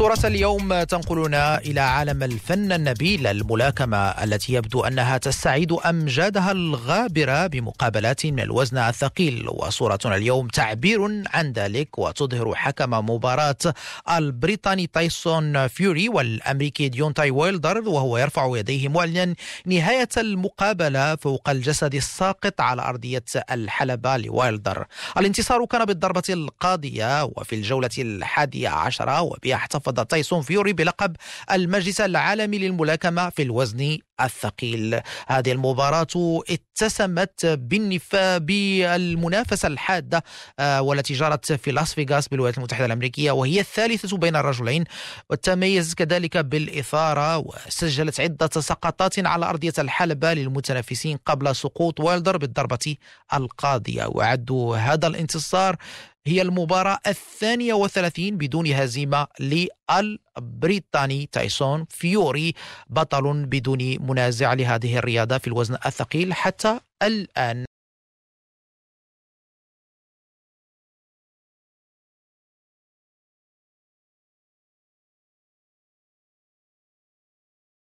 صورة اليوم تنقلنا إلى عالم الفن النبيل الملاكمة التي يبدو أنها تستعيد أمجادها الغابرة بمقابلات من الوزن الثقيل وصورتنا اليوم تعبير عن ذلك وتظهر حكم مباراة البريطاني تايسون فيوري والأمريكي ديونتاي ويلدر وهو يرفع يديه معلنا نهاية المقابلة فوق الجسد الساقط على أرضية الحلبة لوايلدر الانتصار كان بالضربة القاضية وفي الجولة الحادية عشرة وبها احتفظ تفضل تايسون فيوري بلقب المجلس العالمي للملاكمة في الوزن الثقيل هذه المباراة اتسمت بالنفا بالمنافسة الحادة آه، والتي جرت في لاس فيغاس بالولايات المتحدة الأمريكية وهي الثالثة بين الرجلين وتميزت كذلك بالإثارة وسجلت عدة سقطات على أرضية الحلبة للمتنافسين قبل سقوط والدر بالضربة القاضية وعد هذا الانتصار هي المباراة الثانية وثلاثين بدون هزيمة البريطاني تايسون فيوري بطل بدون منازع لهذه الرياضة في الوزن الثقيل حتى الآن